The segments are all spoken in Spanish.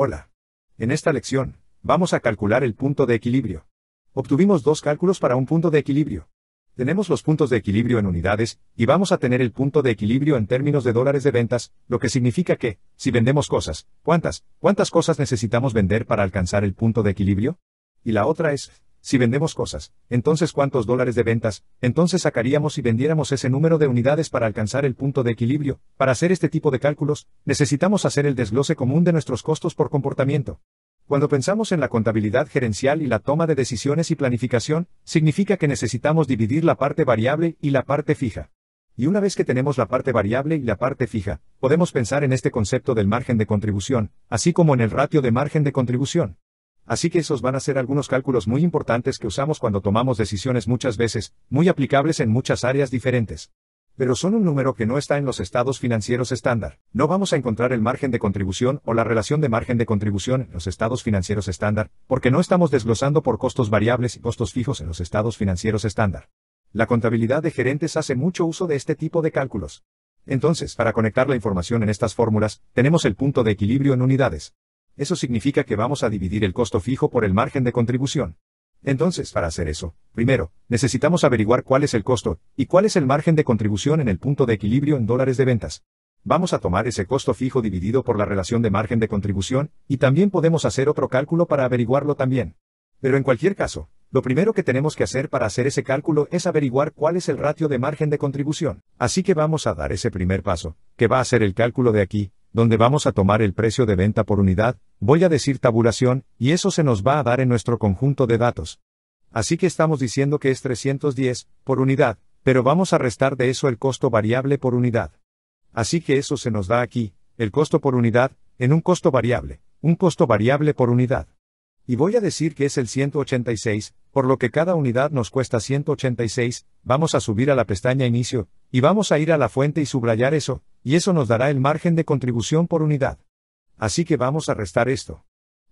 Hola. En esta lección, vamos a calcular el punto de equilibrio. Obtuvimos dos cálculos para un punto de equilibrio. Tenemos los puntos de equilibrio en unidades, y vamos a tener el punto de equilibrio en términos de dólares de ventas, lo que significa que, si vendemos cosas, ¿cuántas, cuántas cosas necesitamos vender para alcanzar el punto de equilibrio? Y la otra es, si vendemos cosas, entonces cuántos dólares de ventas, entonces sacaríamos si vendiéramos ese número de unidades para alcanzar el punto de equilibrio. Para hacer este tipo de cálculos, necesitamos hacer el desglose común de nuestros costos por comportamiento. Cuando pensamos en la contabilidad gerencial y la toma de decisiones y planificación, significa que necesitamos dividir la parte variable y la parte fija. Y una vez que tenemos la parte variable y la parte fija, podemos pensar en este concepto del margen de contribución, así como en el ratio de margen de contribución. Así que esos van a ser algunos cálculos muy importantes que usamos cuando tomamos decisiones muchas veces, muy aplicables en muchas áreas diferentes. Pero son un número que no está en los estados financieros estándar. No vamos a encontrar el margen de contribución o la relación de margen de contribución en los estados financieros estándar, porque no estamos desglosando por costos variables y costos fijos en los estados financieros estándar. La contabilidad de gerentes hace mucho uso de este tipo de cálculos. Entonces, para conectar la información en estas fórmulas, tenemos el punto de equilibrio en unidades eso significa que vamos a dividir el costo fijo por el margen de contribución. Entonces, para hacer eso, primero, necesitamos averiguar cuál es el costo y cuál es el margen de contribución en el punto de equilibrio en dólares de ventas. Vamos a tomar ese costo fijo dividido por la relación de margen de contribución y también podemos hacer otro cálculo para averiguarlo también. Pero en cualquier caso, lo primero que tenemos que hacer para hacer ese cálculo es averiguar cuál es el ratio de margen de contribución. Así que vamos a dar ese primer paso, que va a ser el cálculo de aquí, donde vamos a tomar el precio de venta por unidad, voy a decir tabulación, y eso se nos va a dar en nuestro conjunto de datos. Así que estamos diciendo que es 310, por unidad, pero vamos a restar de eso el costo variable por unidad. Así que eso se nos da aquí, el costo por unidad, en un costo variable, un costo variable por unidad. Y voy a decir que es el 186, por lo que cada unidad nos cuesta 186, vamos a subir a la pestaña inicio, y vamos a ir a la fuente y subrayar eso, y eso nos dará el margen de contribución por unidad. Así que vamos a restar esto.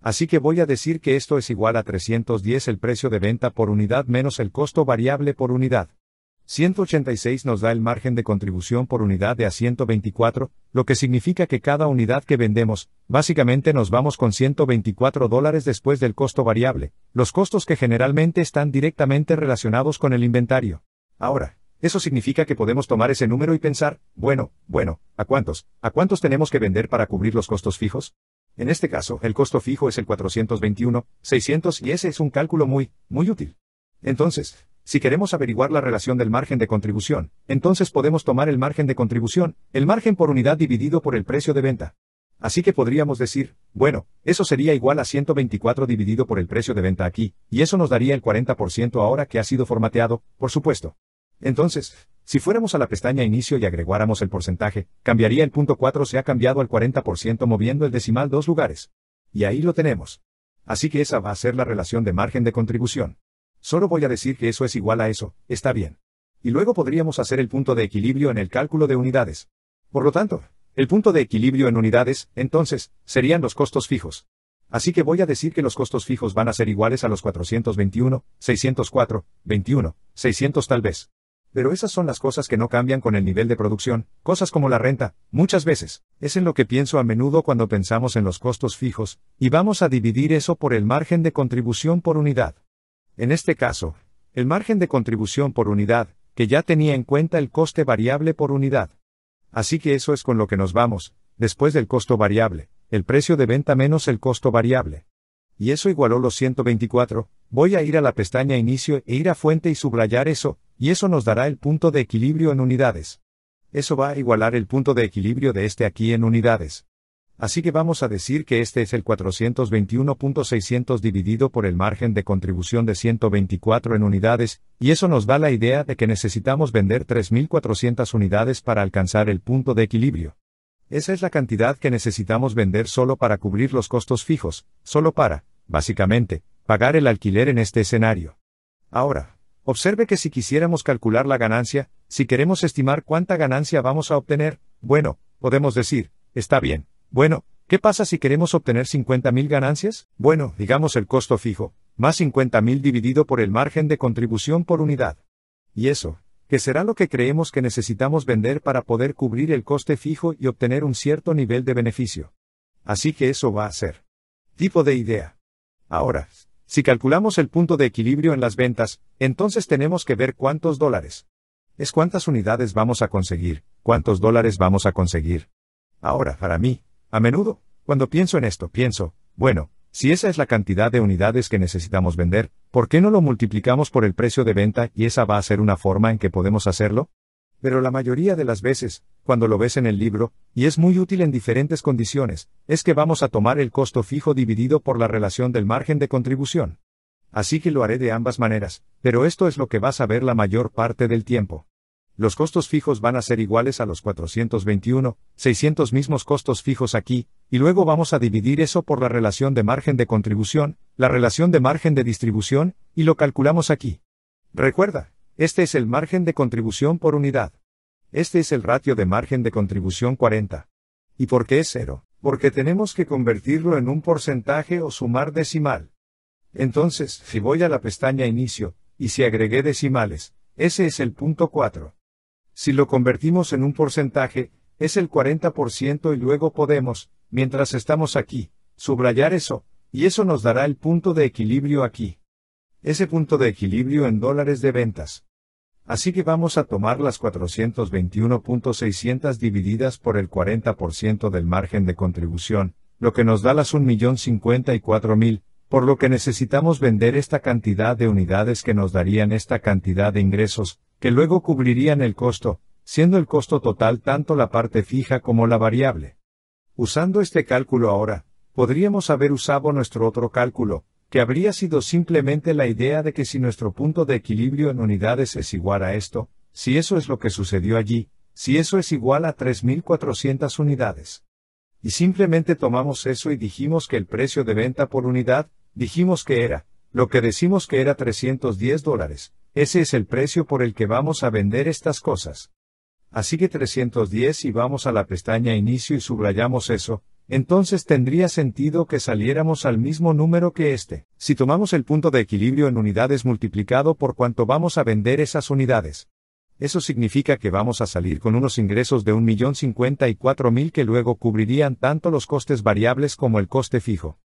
Así que voy a decir que esto es igual a 310 el precio de venta por unidad menos el costo variable por unidad. 186 nos da el margen de contribución por unidad de a 124, lo que significa que cada unidad que vendemos, básicamente nos vamos con 124 dólares después del costo variable, los costos que generalmente están directamente relacionados con el inventario. Ahora, eso significa que podemos tomar ese número y pensar, bueno, bueno, ¿a cuántos? ¿A cuántos tenemos que vender para cubrir los costos fijos? En este caso, el costo fijo es el 421, 600 y ese es un cálculo muy, muy útil. Entonces, si queremos averiguar la relación del margen de contribución, entonces podemos tomar el margen de contribución, el margen por unidad dividido por el precio de venta. Así que podríamos decir, bueno, eso sería igual a 124 dividido por el precio de venta aquí, y eso nos daría el 40% ahora que ha sido formateado, por supuesto. Entonces, si fuéramos a la pestaña Inicio y agreguáramos el porcentaje, cambiaría el punto 4 se ha cambiado al 40% moviendo el decimal dos lugares. Y ahí lo tenemos. Así que esa va a ser la relación de margen de contribución. Solo voy a decir que eso es igual a eso, está bien. Y luego podríamos hacer el punto de equilibrio en el cálculo de unidades. Por lo tanto, el punto de equilibrio en unidades, entonces, serían los costos fijos. Así que voy a decir que los costos fijos van a ser iguales a los 421, 604, 21, 600 tal vez. Pero esas son las cosas que no cambian con el nivel de producción, cosas como la renta, muchas veces. Es en lo que pienso a menudo cuando pensamos en los costos fijos, y vamos a dividir eso por el margen de contribución por unidad. En este caso, el margen de contribución por unidad, que ya tenía en cuenta el coste variable por unidad. Así que eso es con lo que nos vamos, después del costo variable, el precio de venta menos el costo variable. Y eso igualó los 124, voy a ir a la pestaña Inicio e ir a Fuente y subrayar eso, y eso nos dará el punto de equilibrio en unidades. Eso va a igualar el punto de equilibrio de este aquí en unidades. Así que vamos a decir que este es el 421.600 dividido por el margen de contribución de 124 en unidades, y eso nos da la idea de que necesitamos vender 3.400 unidades para alcanzar el punto de equilibrio. Esa es la cantidad que necesitamos vender solo para cubrir los costos fijos, solo para, básicamente, pagar el alquiler en este escenario. Ahora, Observe que si quisiéramos calcular la ganancia, si queremos estimar cuánta ganancia vamos a obtener, bueno, podemos decir, está bien, bueno, ¿qué pasa si queremos obtener 50.000 ganancias? Bueno, digamos el costo fijo, más 50.000 dividido por el margen de contribución por unidad. Y eso, que será lo que creemos que necesitamos vender para poder cubrir el coste fijo y obtener un cierto nivel de beneficio. Así que eso va a ser. Tipo de idea. Ahora, si calculamos el punto de equilibrio en las ventas, entonces tenemos que ver cuántos dólares. Es cuántas unidades vamos a conseguir, cuántos dólares vamos a conseguir. Ahora, para mí, a menudo, cuando pienso en esto, pienso, bueno, si esa es la cantidad de unidades que necesitamos vender, ¿por qué no lo multiplicamos por el precio de venta y esa va a ser una forma en que podemos hacerlo? Pero la mayoría de las veces, cuando lo ves en el libro, y es muy útil en diferentes condiciones, es que vamos a tomar el costo fijo dividido por la relación del margen de contribución. Así que lo haré de ambas maneras, pero esto es lo que vas a ver la mayor parte del tiempo. Los costos fijos van a ser iguales a los 421, 600 mismos costos fijos aquí, y luego vamos a dividir eso por la relación de margen de contribución, la relación de margen de distribución, y lo calculamos aquí. Recuerda, este es el margen de contribución por unidad. Este es el ratio de margen de contribución 40. ¿Y por qué es cero? Porque tenemos que convertirlo en un porcentaje o sumar decimal. Entonces, si voy a la pestaña Inicio, y si agregué decimales, ese es el punto 4. Si lo convertimos en un porcentaje, es el 40% y luego podemos, mientras estamos aquí, subrayar eso, y eso nos dará el punto de equilibrio aquí. Ese punto de equilibrio en dólares de ventas. Así que vamos a tomar las 421.600 divididas por el 40% del margen de contribución, lo que nos da las 1.054.000, por lo que necesitamos vender esta cantidad de unidades que nos darían esta cantidad de ingresos, que luego cubrirían el costo, siendo el costo total tanto la parte fija como la variable. Usando este cálculo ahora, podríamos haber usado nuestro otro cálculo, que habría sido simplemente la idea de que si nuestro punto de equilibrio en unidades es igual a esto, si eso es lo que sucedió allí, si eso es igual a 3.400 unidades. Y simplemente tomamos eso y dijimos que el precio de venta por unidad, dijimos que era, lo que decimos que era 310 dólares, ese es el precio por el que vamos a vender estas cosas. Así que 310 y vamos a la pestaña inicio y subrayamos eso, entonces tendría sentido que saliéramos al mismo número que este. Si tomamos el punto de equilibrio en unidades multiplicado por cuanto vamos a vender esas unidades. Eso significa que vamos a salir con unos ingresos de 1.054.000 que luego cubrirían tanto los costes variables como el coste fijo.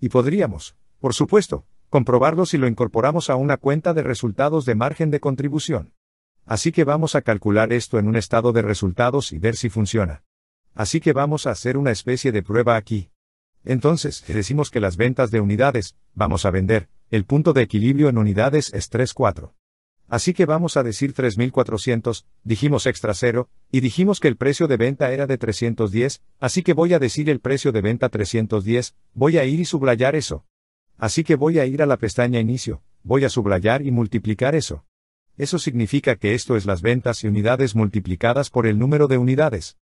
Y podríamos, por supuesto, comprobarlo si lo incorporamos a una cuenta de resultados de margen de contribución. Así que vamos a calcular esto en un estado de resultados y ver si funciona. Así que vamos a hacer una especie de prueba aquí. Entonces, decimos que las ventas de unidades, vamos a vender, el punto de equilibrio en unidades es 3,4. Así que vamos a decir 3.400, dijimos extra cero, y dijimos que el precio de venta era de 310, así que voy a decir el precio de venta 310, voy a ir y subrayar eso. Así que voy a ir a la pestaña inicio, voy a subrayar y multiplicar eso. Eso significa que esto es las ventas y unidades multiplicadas por el número de unidades.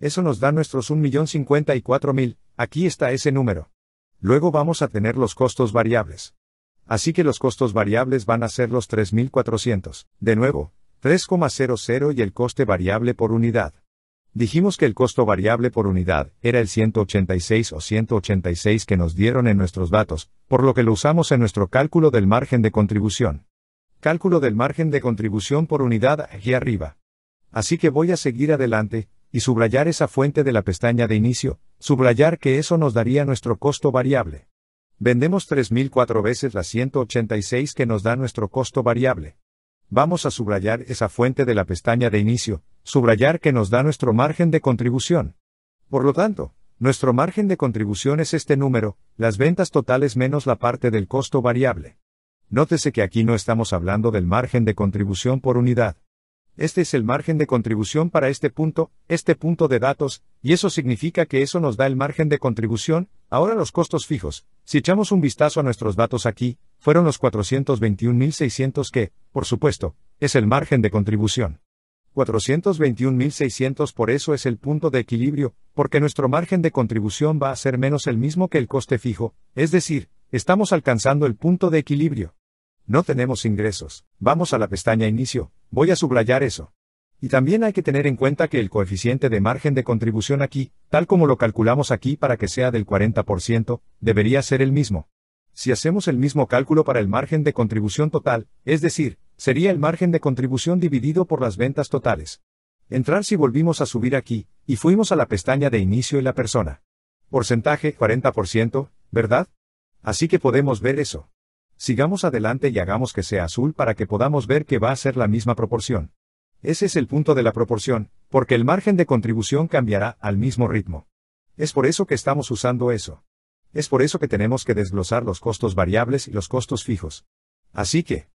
Eso nos da nuestros 1.054.000, aquí está ese número. Luego vamos a tener los costos variables. Así que los costos variables van a ser los 3.400, de nuevo, 3,00 y el coste variable por unidad. Dijimos que el costo variable por unidad era el 186 o 186 que nos dieron en nuestros datos, por lo que lo usamos en nuestro cálculo del margen de contribución. Cálculo del margen de contribución por unidad aquí arriba. Así que voy a seguir adelante, y subrayar esa fuente de la pestaña de inicio, subrayar que eso nos daría nuestro costo variable. Vendemos 3.004 veces las 186 que nos da nuestro costo variable. Vamos a subrayar esa fuente de la pestaña de inicio, subrayar que nos da nuestro margen de contribución. Por lo tanto, nuestro margen de contribución es este número, las ventas totales menos la parte del costo variable. Nótese que aquí no estamos hablando del margen de contribución por unidad. Este es el margen de contribución para este punto, este punto de datos, y eso significa que eso nos da el margen de contribución, ahora los costos fijos. Si echamos un vistazo a nuestros datos aquí, fueron los 421.600 que, por supuesto, es el margen de contribución. 421.600 por eso es el punto de equilibrio, porque nuestro margen de contribución va a ser menos el mismo que el coste fijo, es decir, estamos alcanzando el punto de equilibrio. No tenemos ingresos. Vamos a la pestaña Inicio. Voy a subrayar eso. Y también hay que tener en cuenta que el coeficiente de margen de contribución aquí, tal como lo calculamos aquí para que sea del 40%, debería ser el mismo. Si hacemos el mismo cálculo para el margen de contribución total, es decir, sería el margen de contribución dividido por las ventas totales. Entrar si volvimos a subir aquí, y fuimos a la pestaña de inicio y la persona. Porcentaje 40%, ¿verdad? Así que podemos ver eso. Sigamos adelante y hagamos que sea azul para que podamos ver que va a ser la misma proporción. Ese es el punto de la proporción, porque el margen de contribución cambiará al mismo ritmo. Es por eso que estamos usando eso. Es por eso que tenemos que desglosar los costos variables y los costos fijos. Así que,